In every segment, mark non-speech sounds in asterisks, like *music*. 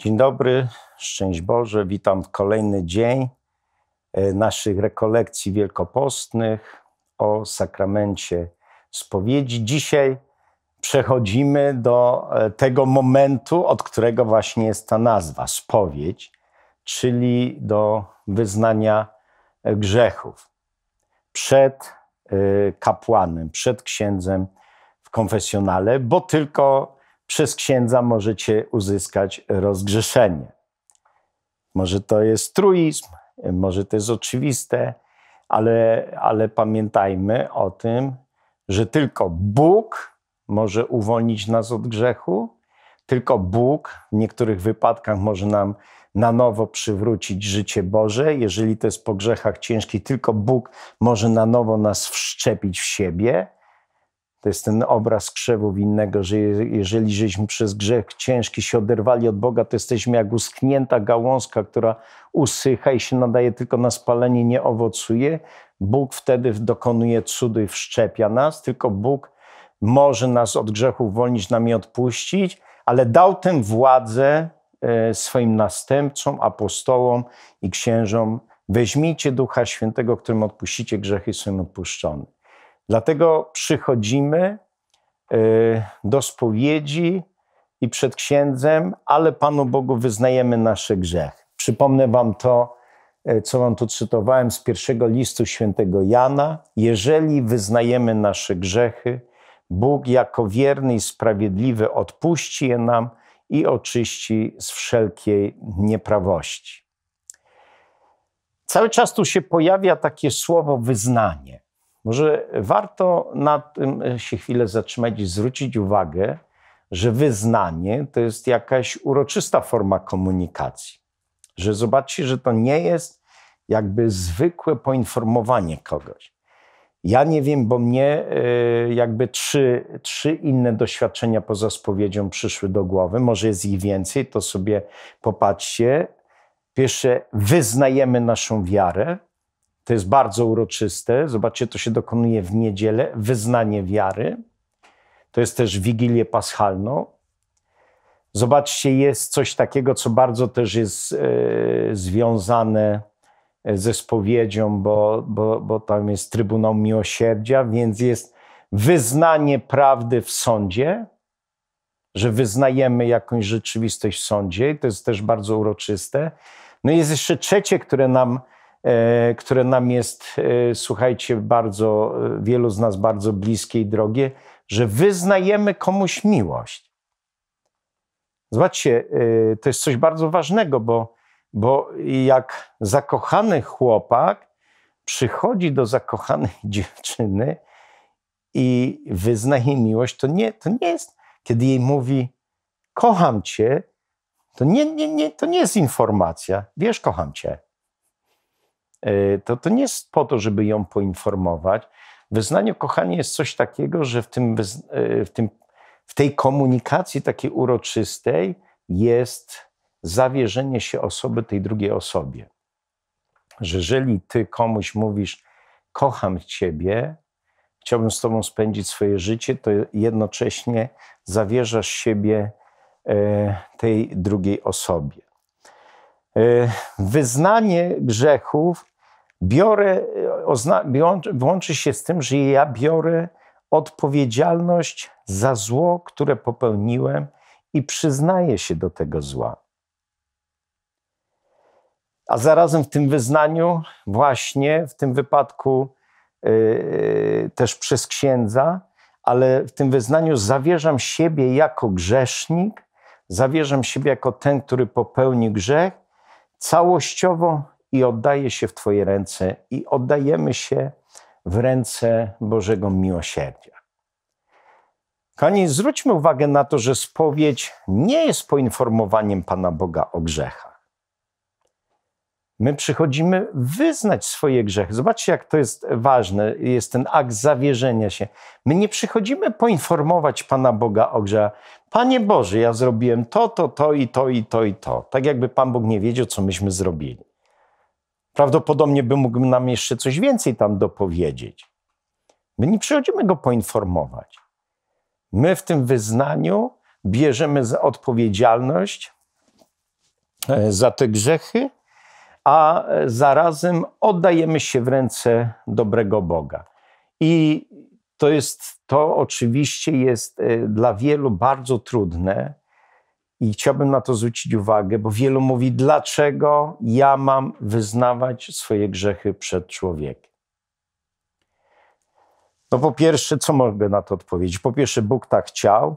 Dzień dobry, szczęść Boże, witam w kolejny dzień e, naszych rekolekcji wielkopostnych o sakramencie spowiedzi. Dzisiaj przechodzimy do e, tego momentu, od którego właśnie jest ta nazwa spowiedź, czyli do wyznania e, grzechów przed kapłanem, przed księdzem w konfesjonale, bo tylko przez księdza możecie uzyskać rozgrzeszenie. Może to jest truizm, może to jest oczywiste, ale, ale pamiętajmy o tym, że tylko Bóg może uwolnić nas od grzechu, tylko Bóg w niektórych wypadkach może nam na nowo przywrócić życie Boże. Jeżeli to jest po grzechach ciężkich, tylko Bóg może na nowo nas wszczepić w siebie to jest ten obraz krzewu winnego, że jeżeli żeśmy przez grzech ciężki się oderwali od Boga, to jesteśmy jak uschnięta gałązka, która usycha i się nadaje tylko na spalenie, nie owocuje. Bóg wtedy dokonuje cudu i wszczepia nas, tylko Bóg może nas od grzechów wolnić, nam je odpuścić, ale dał tę władzę e, swoim następcom, apostołom i księżom. Weźmijcie Ducha Świętego, którym odpuścicie grzechy, są odpuszczone. Dlatego przychodzimy y, do spowiedzi i przed księdzem, ale Panu Bogu wyznajemy nasze grzechy. Przypomnę Wam to, y, co Wam tu cytowałem z pierwszego listu świętego Jana. Jeżeli wyznajemy nasze grzechy, Bóg jako wierny i sprawiedliwy odpuści je nam i oczyści z wszelkiej nieprawości. Cały czas tu się pojawia takie słowo wyznanie. Może warto na tym się chwilę zatrzymać i zwrócić uwagę, że wyznanie to jest jakaś uroczysta forma komunikacji. Że zobaczcie, że to nie jest jakby zwykłe poinformowanie kogoś. Ja nie wiem, bo mnie y, jakby trzy, trzy inne doświadczenia poza spowiedzią przyszły do głowy. Może jest ich więcej, to sobie popatrzcie. Pierwsze, wyznajemy naszą wiarę. To jest bardzo uroczyste. Zobaczcie, to się dokonuje w niedzielę, wyznanie wiary. To jest też Wigilię Paschalną. Zobaczcie, jest coś takiego, co bardzo też jest e, związane e, ze spowiedzią, bo, bo, bo tam jest Trybunał Miłosierdzia, więc jest wyznanie prawdy w sądzie, że wyznajemy jakąś rzeczywistość w sądzie. To jest też bardzo uroczyste. No i jest jeszcze trzecie, które nam E, które nam jest, e, słuchajcie, bardzo, e, wielu z nas bardzo bliskie i drogie, że wyznajemy komuś miłość. Zobaczcie, to jest coś bardzo ważnego, bo, bo jak zakochany chłopak przychodzi do zakochanej *laughs* dziewczyny i wyznaje miłość, to nie, to nie jest, kiedy jej mówi, kocham cię, to nie, nie, nie, to nie jest informacja, wiesz, kocham cię. E, to, to nie jest po to, żeby ją poinformować. Wyznanie, kochanie, jest coś takiego, że w, tym, e, w, tym, w tej komunikacji takiej uroczystej jest zawierzenie się osoby tej drugiej osobie. Że jeżeli ty komuś mówisz, kocham ciebie, chciałbym z tobą spędzić swoje życie, to jednocześnie zawierzasz siebie e, tej drugiej osobie. Wyznanie grzechów biorę, łączy się z tym, że ja biorę odpowiedzialność za zło, które popełniłem i przyznaję się do tego zła. A zarazem w tym wyznaniu, właśnie w tym wypadku yy, yy też przez księdza, ale w tym wyznaniu zawierzam siebie jako grzesznik, zawierzam siebie jako ten, który popełni grzech, całościowo i oddaje się w Twoje ręce i oddajemy się w ręce Bożego miłosierdzia. Kochani, zwróćmy uwagę na to, że spowiedź nie jest poinformowaniem Pana Boga o grzechach. My przychodzimy wyznać swoje grzechy. Zobaczcie, jak to jest ważne, jest ten akt zawierzenia się. My nie przychodzimy poinformować Pana Boga o grzechach. Panie Boże, ja zrobiłem to, to, to i to i to i to. Tak jakby Pan Bóg nie wiedział, co myśmy zrobili. Prawdopodobnie by mógł nam jeszcze coś więcej tam dopowiedzieć. My nie przychodzimy go poinformować. My w tym wyznaniu bierzemy za odpowiedzialność e, za te grzechy, a zarazem oddajemy się w ręce dobrego Boga. I to jest to oczywiście jest e, dla wielu bardzo trudne, i chciałbym na to zwrócić uwagę, bo wielu mówi, dlaczego ja mam wyznawać swoje grzechy przed człowiekiem. No po pierwsze, co mogę na to odpowiedzieć? Po pierwsze, Bóg tak chciał.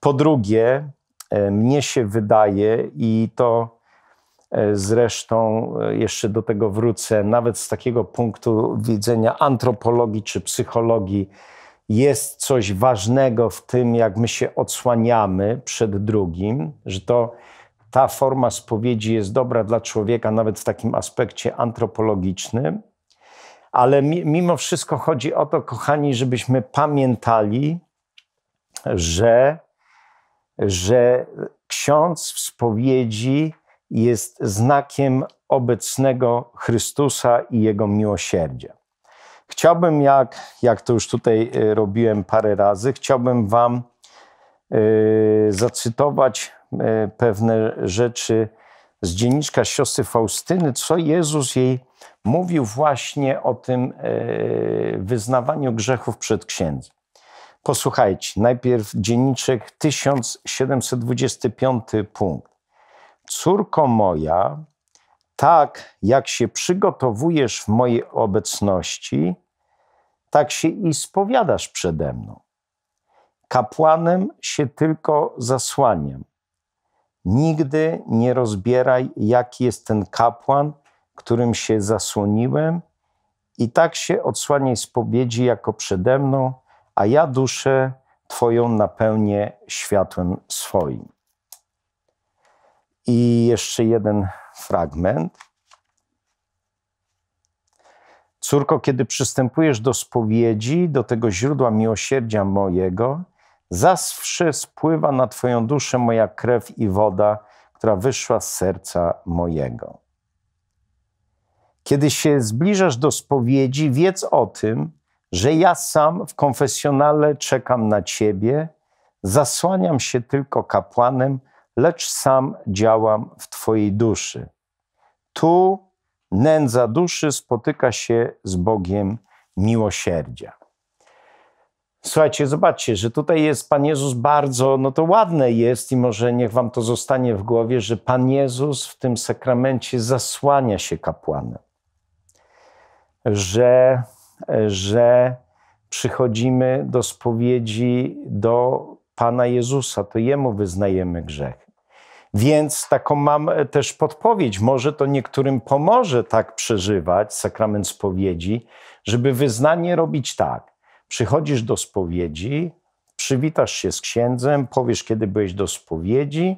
Po drugie, e, mnie się wydaje, i to e, zresztą e, jeszcze do tego wrócę, nawet z takiego punktu widzenia antropologii czy psychologii, jest coś ważnego w tym, jak my się odsłaniamy przed drugim, że to ta forma spowiedzi jest dobra dla człowieka, nawet w takim aspekcie antropologicznym. Ale mimo wszystko chodzi o to, kochani, żebyśmy pamiętali, że, że ksiądz w spowiedzi jest znakiem obecnego Chrystusa i jego miłosierdzia. Chciałbym, jak, jak to już tutaj y, robiłem parę razy, chciałbym Wam y, zacytować y, pewne rzeczy z dzienniczka siostry Faustyny, co Jezus jej mówił właśnie o tym wyznawaniu grzechów przed księdzem. Posłuchajcie, najpierw dzienniczek 1725 punkt. Córko moja, tak jak się przygotowujesz w mojej obecności, tak się i spowiadasz przede mną. Kapłanem się tylko zasłaniam. Nigdy nie rozbieraj, jaki jest ten kapłan, którym się zasłoniłem, i tak się odsłaniaj spowiedzi jako przede mną, a ja duszę Twoją napełnię światłem swoim. I jeszcze jeden fragment. Córko, kiedy przystępujesz do spowiedzi, do tego źródła miłosierdzia mojego, zawsze spływa na Twoją duszę moja krew i woda, która wyszła z serca mojego. Kiedy się zbliżasz do spowiedzi, wiedz o tym, że ja sam w konfesjonale czekam na Ciebie, zasłaniam się tylko kapłanem, lecz sam działam w Twojej duszy. Tu nędza duszy spotyka się z Bogiem miłosierdzia. Słuchajcie, zobaczcie, że tutaj jest Pan Jezus bardzo, no to ładne jest i może niech Wam to zostanie w głowie, że Pan Jezus w tym sakramencie zasłania się kapłanem. Że, że przychodzimy do spowiedzi, do Pana Jezusa, to Jemu wyznajemy grzech. Więc taką mam e, też podpowiedź. Może to niektórym pomoże tak przeżywać sakrament spowiedzi, żeby wyznanie robić tak. Przychodzisz do spowiedzi, przywitasz się z księdzem, powiesz, kiedy byłeś do spowiedzi,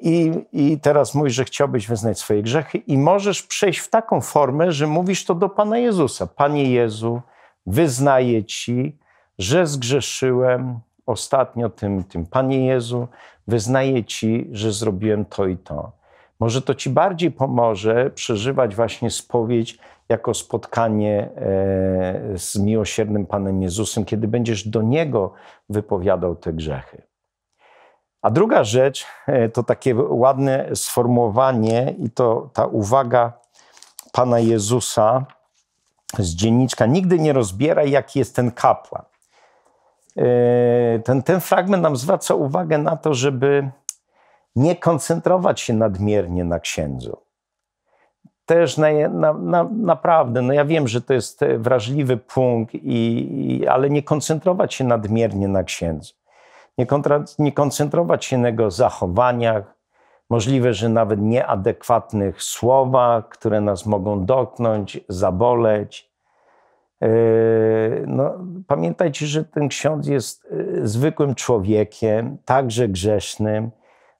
i, i teraz mówisz, że chciałbyś wyznać swoje grzechy, i możesz przejść w taką formę, że mówisz to do Pana Jezusa. Panie Jezu, wyznaję Ci, że zgrzeszyłem, ostatnio, tym, tym, Panie Jezu, wyznaję Ci, że zrobiłem to i to. Może to Ci bardziej pomoże przeżywać właśnie spowiedź jako spotkanie e, z miłosiernym Panem Jezusem, kiedy będziesz do Niego wypowiadał te grzechy. A druga rzecz e, to takie ładne sformułowanie i to ta uwaga Pana Jezusa z dzienniczka. Nigdy nie rozbieraj, jaki jest ten kapłan. Yy, ten, ten fragment nam zwraca uwagę na to, żeby nie koncentrować się nadmiernie na księdzu. Też na, na, na, naprawdę, no ja wiem, że to jest e, wrażliwy punkt, i, i ale nie koncentrować się nadmiernie na księdzu. Nie, kontra, nie koncentrować się na jego zachowaniach, możliwe, że nawet nieadekwatnych słowach, które nas mogą dotknąć, zaboleć Yy, no, pamiętajcie, że ten ksiądz jest yy, zwykłym człowiekiem, także grzesznym,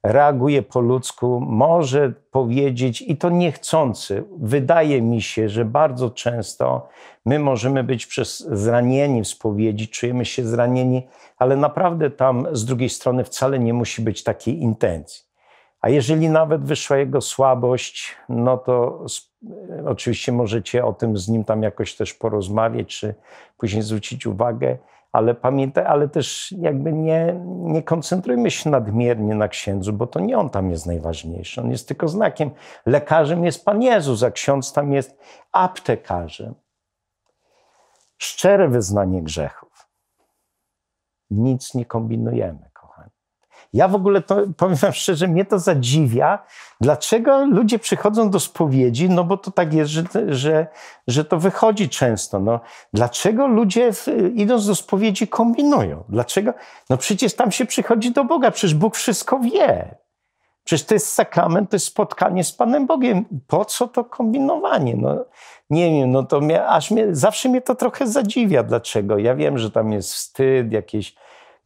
reaguje po ludzku, może powiedzieć i to niechcący. Wydaje mi się, że bardzo często my możemy być przez zranieni w spowiedzi, czujemy się zranieni, ale naprawdę tam z drugiej strony wcale nie musi być takiej intencji. A jeżeli nawet wyszła jego słabość, no to oczywiście możecie o tym z nim tam jakoś też porozmawiać, czy później zwrócić uwagę, ale pamiętaj, ale też jakby nie, nie koncentrujmy się nadmiernie na księdzu, bo to nie on tam jest najważniejszy. On jest tylko znakiem. Lekarzem jest Pan Jezus, a ksiądz tam jest aptekarzem. Szczere wyznanie grzechów. Nic nie kombinujemy. Ja w ogóle to, powiem wam szczerze, mnie to zadziwia, dlaczego ludzie przychodzą do spowiedzi, no bo to tak jest, że, że, że to wychodzi często. No, dlaczego ludzie idąc do spowiedzi kombinują? Dlaczego? No przecież tam się przychodzi do Boga, przecież Bóg wszystko wie. Przecież to jest sakrament, to jest spotkanie z Panem Bogiem. Po co to kombinowanie? No, nie wiem, no to mnie, aż mnie, zawsze mnie to trochę zadziwia. Dlaczego? Ja wiem, że tam jest wstyd, jakieś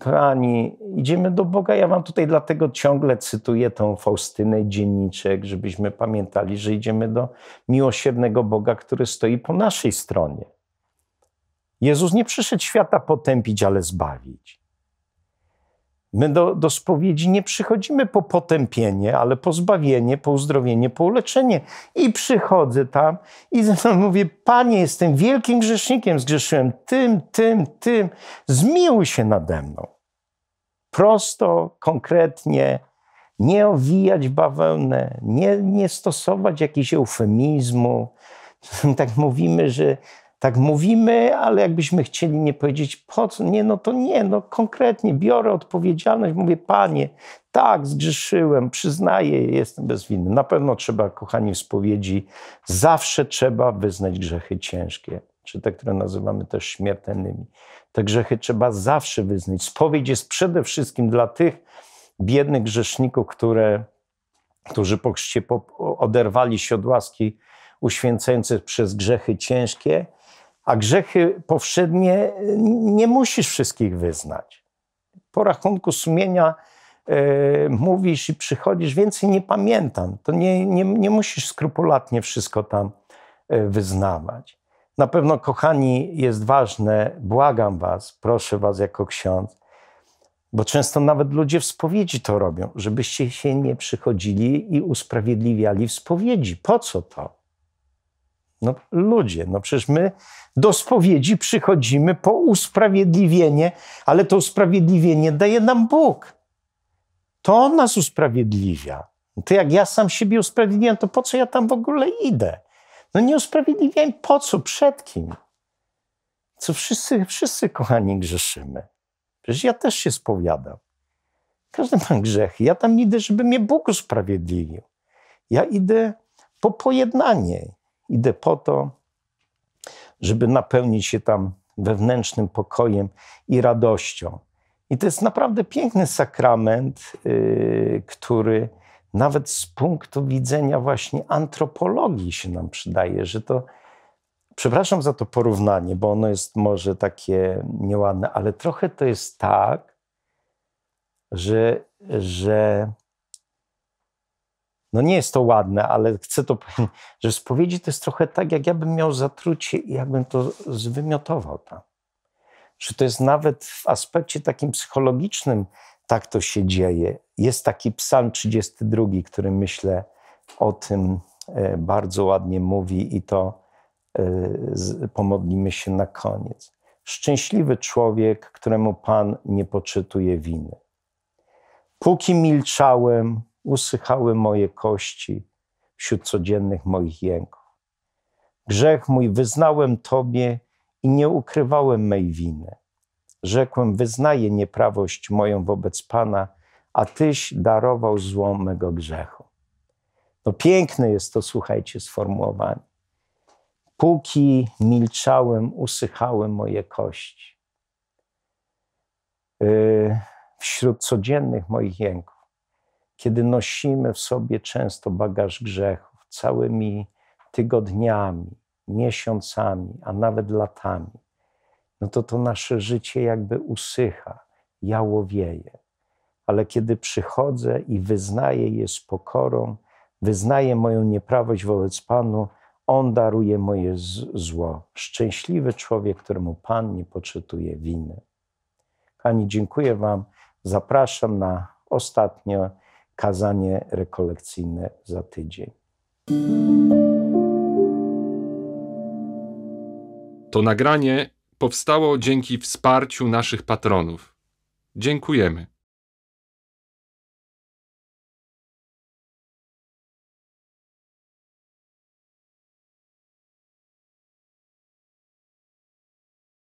prani, idziemy do Boga. Ja wam tutaj dlatego ciągle cytuję tą Faustynę Dzienniczek, żebyśmy pamiętali, że idziemy do miłosiernego Boga, który stoi po naszej stronie. Jezus nie przyszedł świata potępić, ale zbawić. My do, do spowiedzi nie przychodzimy po potępienie, ale po zbawienie, po uzdrowienie, po uleczenie. I przychodzę tam i mówię: Panie, jestem wielkim grzesznikiem, zgrzeszyłem tym, tym, tym. Zmiłuj się nade mną. Prosto, konkretnie, nie owijać bawełnę, nie, nie stosować jakichś eufemizmów. *laughs* Tak mówimy, że tak mówimy, ale jakbyśmy chcieli nie powiedzieć po co, nie, no to nie, no konkretnie biorę odpowiedzialność, mówię, panie, tak, zgrzeszyłem, przyznaję, jestem bezwinny. Na pewno trzeba, kochani, w spowiedzi zawsze trzeba wyznać grzechy ciężkie, czy te, które nazywamy też śmiertelnymi. Te grzechy trzeba zawsze wyznać. Spowiedź jest przede wszystkim dla tych biednych grzeszników, które, którzy po chrzcie oderwali się od łaski uświęcających przez grzechy ciężkie, a grzechy powszednie nie musisz wszystkich wyznać. Po rachunku sumienia e, mówisz i przychodzisz, więcej nie pamiętam. To nie, nie, nie musisz skrupulatnie wszystko tam e, wyznawać. Na pewno, kochani, jest ważne, błagam Was, proszę Was jako ksiądz, bo często nawet ludzie w spowiedzi to robią, żebyście się nie przychodzili i usprawiedliwiali w spowiedzi. Po co to? No ludzie, no przecież my do spowiedzi przychodzimy po usprawiedliwienie, ale to usprawiedliwienie daje nam Bóg. To On nas usprawiedliwia. To jak ja sam siebie usprawiedliwiam, to po co ja tam w ogóle idę? No nie usprawiedliwiam po co, przed kim? Co wszyscy, wszyscy kochani grzeszymy. Przecież ja też się spowiadam. Każdy ma grzechy. Ja tam idę, żeby mnie Bóg usprawiedliwił. Ja idę po pojednanie. Idę po to, żeby napełnić się tam wewnętrznym pokojem i radością. I to jest naprawdę piękny sakrament, yy, który nawet z punktu widzenia właśnie antropologii się nam przydaje, że to, przepraszam za to porównanie, bo ono jest może takie nieładne, ale trochę to jest tak, że, że no nie jest to ładne, ale chcę to powiedzieć, *laughs* że spowiedzi to jest trochę tak, jak ja bym miał zatrucie i jakbym to zwymiotował tam. Że to jest nawet w aspekcie takim psychologicznym, tak to się dzieje. Jest taki psalm 32, który myślę o tym e, bardzo ładnie mówi i to e, pomodlimy się na koniec. Szczęśliwy człowiek, któremu Pan nie poczytuje winy. Póki milczałem, usychały moje kości wśród codziennych moich jęków. Grzech mój wyznałem Tobie i nie ukrywałem mej winy. Rzekłem, wyznaję nieprawość moją wobec Pana, a Tyś darował zło mego grzechu. No piękne jest to, słuchajcie, sformułowanie. Póki milczałem, usychały moje kości. Yy, wśród codziennych moich jęków kiedy nosimy w sobie często bagaż grzechów całymi tygodniami, miesiącami, a nawet latami, no to to nasze życie jakby usycha, jałowieje. Ale kiedy przychodzę i wyznaję je z pokorą, wyznaję moją nieprawość wobec Panu, On daruje moje zło. Szczęśliwy człowiek, któremu Pan nie poczytuje winy. Pani, dziękuję Wam. Zapraszam na ostatnio kazanie rekolekcyjne za tydzień. To nagranie powstało dzięki wsparciu naszych patronów. Dziękujemy.